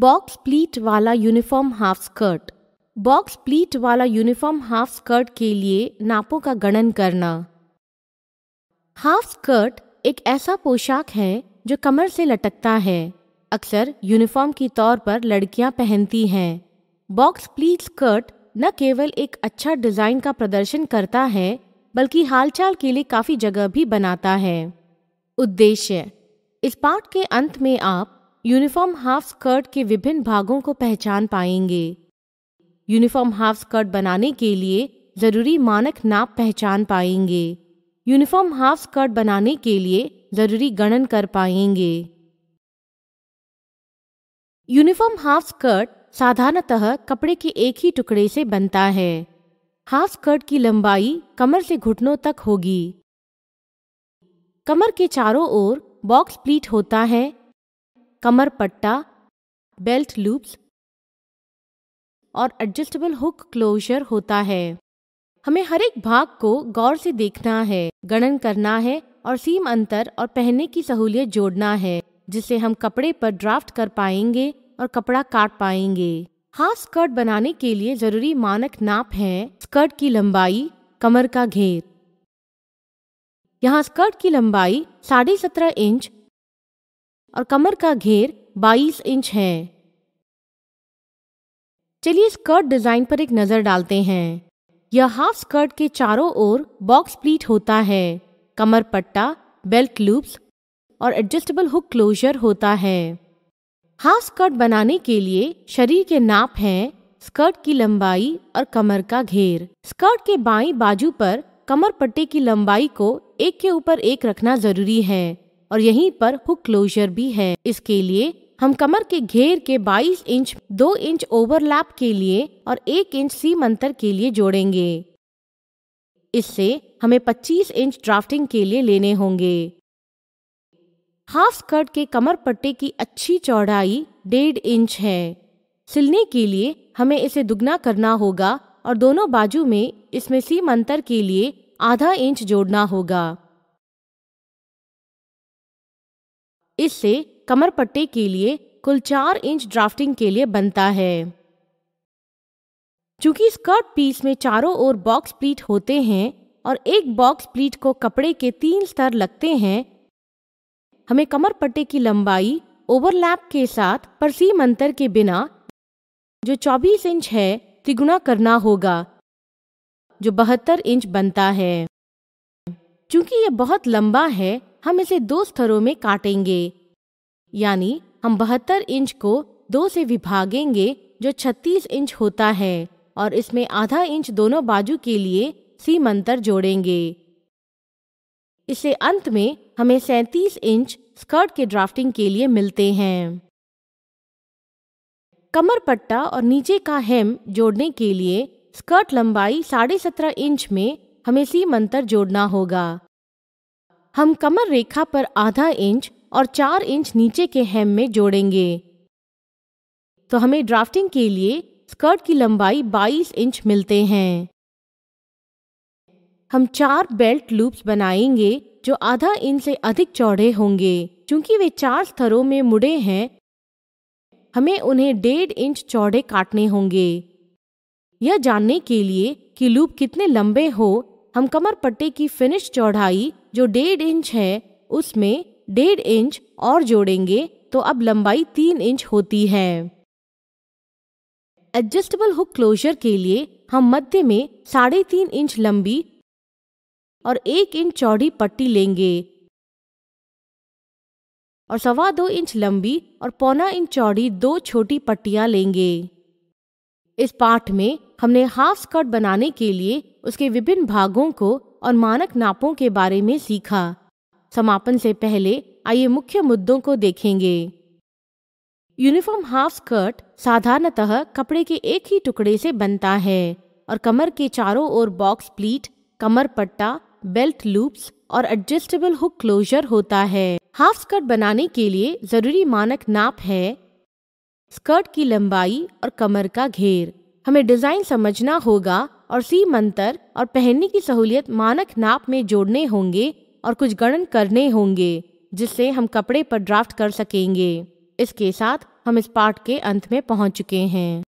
box pleat वाला uniform half skirt box pleat वाला uniform half skirt के लिए नापों का गणन करना हाफ स्कर्ट एक ऐसा पोशाक है जो कमर से लटकता है अक्सर यूनिफॉर्म के तौर पर लड़कियां पहनती हैं बॉक्स प्लीट स्कर्ट न केवल एक अच्छा डिज़ाइन का प्रदर्शन करता है बल्कि हालचाल के लिए काफ़ी जगह भी बनाता है उद्देश्य इस पाठ के अंत में आप यूनिफॉर्म हाफ स्कर्ट के विभिन्न भागों को पहचान पाएंगे यूनिफॉर्म हाफ स्कर्ट बनाने के लिए ज़रूरी मानक नाप पहचान पाएंगे यूनिफॉर्म हाफ स्कर्ट बनाने के लिए ज़रूरी गणन कर पाएंगे यूनिफॉर्म हाफ स्कर्ट साधारणतः कपड़े के एक ही टुकड़े से बनता है हाफ स्कर्ट की लंबाई कमर से घुटनों तक होगी कमर के चारों ओर बॉक्स प्लीट होता है कमर पट्टा बेल्ट लूप्स और एडजस्टेबल हुक क्लोजर होता है हमें हर एक भाग को गौर से देखना है गणन करना है और सीम अंतर और पहनने की सहूलियत जोड़ना है जिससे हम कपड़े पर ड्राफ्ट कर पाएंगे और कपड़ा काट पाएंगे हाफ स्कर्ट बनाने के लिए जरूरी मानक नाप है स्कर्ट की लंबाई कमर का घेर यहाँ स्कर्ट की लंबाई साढ़े सत्रह इंच और कमर का घेर 22 इंच है चलिए स्कर्ट डिज़ाइन पर एक नज़र डालते हैं यह हाफ स्कर्ट के चारों ओर बॉक्स प्लीट होता है कमर पट्टा बेल्ट लूप्स और एडजस्टेबल हुक क्लोजर होता है हाफ स्कर्ट बनाने के लिए शरीर के नाप हैं स्कर्ट की लंबाई और कमर का घेर स्कर्ट के बाई बाजू पर कमर पट्टे की लंबाई को एक के ऊपर एक रखना जरूरी है और यहीं पर हुक क्लोजर भी है इसके लिए हम कमर के घेर के 22 इंच 2 इंच ओवरलैप के लिए और 1 इंच सीम अंतर के लिए जोड़ेंगे इससे हमें 25 इंच ड्राफ्टिंग के लिए लेने होंगे हाफ स्कर्ट के कमर पट्टे की अच्छी चौड़ाई डेढ़ इंच है सिलने के लिए हमें इसे दुगना करना होगा और दोनों बाजू में इसमें सीम अंतर के लिए आधा इंच जोड़ना होगा इससे कमर पट्टे के लिए कुल चार इंच ड्राफ्टिंग के लिए बनता है चूंकि स्कर्ट पीस में चारों ओर बॉक्स प्लीट होते हैं और एक बॉक्स प्लीट को कपड़े के तीन स्तर लगते हैं हमें कमर पट्टे की लंबाई ओवरलैप के साथ पर सीम अंतर के बिना जो 24 इंच है तिगुना करना होगा जो बहत्तर इंच बनता है चूंकि ये बहुत लंबा है हम इसे दो स्तरों में काटेंगे यानी हम बहत्तर इंच को दो से विभागेंगे जो 36 इंच होता है और इसमें आधा इंच दोनों बाजू के लिए सीमंतर जोड़ेंगे इसे अंत में हमें 37 इंच स्कर्ट के ड्राफ्टिंग के लिए मिलते हैं कमर पट्टा और नीचे का हेम जोड़ने के लिए स्कर्ट लंबाई साढ़े सत्रह इंच में हमें सी मंतर जोड़ना होगा हम कमर रेखा पर आधा इंच और चार इंच नीचे के हेम में जोड़ेंगे तो हमें ड्राफ्टिंग के लिए स्कर्ट की लंबाई 22 इंच मिलते हैं हम चार बेल्ट लूप्स बनाएंगे जो आधा इंच से अधिक चौड़े होंगे क्योंकि वे चार स्तरों में मुड़े हैं हमें उन्हें डेढ़ इंच चौड़े काटने होंगे यह जानने के लिए कि लूप कितने लंबे हो हम कमर पट्टे की फिनिश चौड़ाई जो डेढ़ इंच है उसमें डेढ़ इंच और जोड़ेंगे तो अब लंबाई तीन इंच होती है एडजस्टेबल हुक क्लोजर के लिए हम मध्य में साढ़े तीन इंच लंबी और एक इंच चौड़ी पट्टी लेंगे और सवा दो इंच लंबी और पौना इंच चौड़ी दो छोटी पट्टियां लेंगे इस पाठ में हमने हाफ स्कर्ट बनाने के लिए उसके विभिन्न भागों को और मानक नापों के बारे में सीखा समापन से पहले आइए मुख्य मुद्दों को देखेंगे यूनिफॉर्म हाफ स्कर्ट साधारणतः कपड़े के एक ही टुकड़े से बनता है और कमर के चारों ओर बॉक्स प्लीट कमर पट्टा बेल्ट लूप्स और एडजस्टेबल हुक क्लोजर होता है हाफ स्कर्ट बनाने के लिए जरूरी मानक नाप है स्कर्ट की लंबाई और कमर का घेर हमें डिजाइन समझना होगा और सी मंतर और पहनने की सहूलियत मानक नाप में जोड़ने होंगे और कुछ गणन करने होंगे जिससे हम कपड़े पर ड्राफ्ट कर सकेंगे इसके साथ हम इस पाठ के अंत में पहुंच चुके हैं